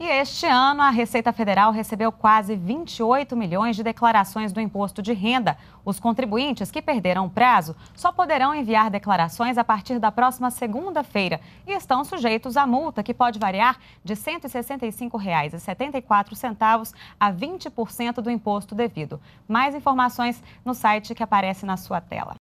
E este ano, a Receita Federal recebeu quase 28 milhões de declarações do imposto de renda. Os contribuintes que perderam o prazo só poderão enviar declarações a partir da próxima segunda-feira e estão sujeitos à multa, que pode variar de R$ 165,74 a 20% do imposto devido. Mais informações no site que aparece na sua tela.